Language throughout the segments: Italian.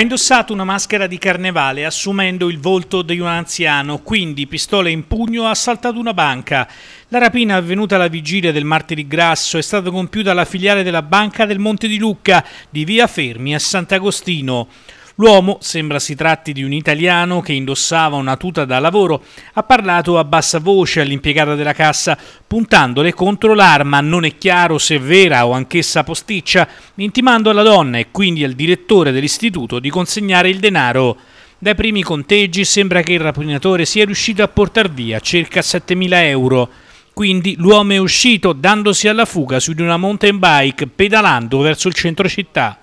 Ha indossato una maschera di carnevale assumendo il volto di un anziano, quindi pistola in pugno ha assaltato una banca. La rapina avvenuta alla vigilia del martedì grasso è stata compiuta alla filiale della banca del Monte di Lucca di via Fermi a Sant'Agostino. L'uomo, sembra si tratti di un italiano che indossava una tuta da lavoro, ha parlato a bassa voce all'impiegata della cassa, puntandole contro l'arma, non è chiaro se vera o anch'essa posticcia, intimando alla donna e quindi al direttore dell'istituto di consegnare il denaro. Dai primi conteggi sembra che il rapinatore sia riuscito a portar via circa 7.000 euro. Quindi l'uomo è uscito dandosi alla fuga su di una mountain bike pedalando verso il centro città.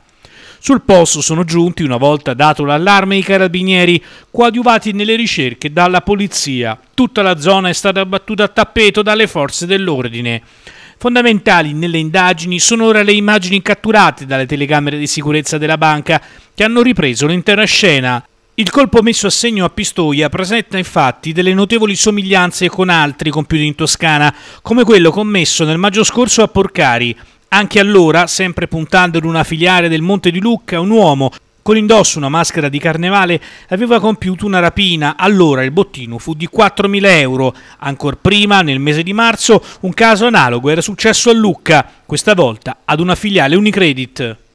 Sul posto sono giunti, una volta dato l'allarme, i carabinieri, coadiuvati nelle ricerche dalla polizia. Tutta la zona è stata battuta a tappeto dalle forze dell'ordine. Fondamentali nelle indagini sono ora le immagini catturate dalle telecamere di sicurezza della banca che hanno ripreso l'intera scena. Il colpo messo a segno a Pistoia presenta infatti delle notevoli somiglianze con altri compiuti in Toscana, come quello commesso nel maggio scorso a Porcari, anche allora, sempre puntando ad una filiale del Monte di Lucca, un uomo, con indosso una maschera di carnevale, aveva compiuto una rapina. Allora il bottino fu di 4.000 euro. Ancor prima, nel mese di marzo, un caso analogo era successo a Lucca, questa volta ad una filiale Unicredit.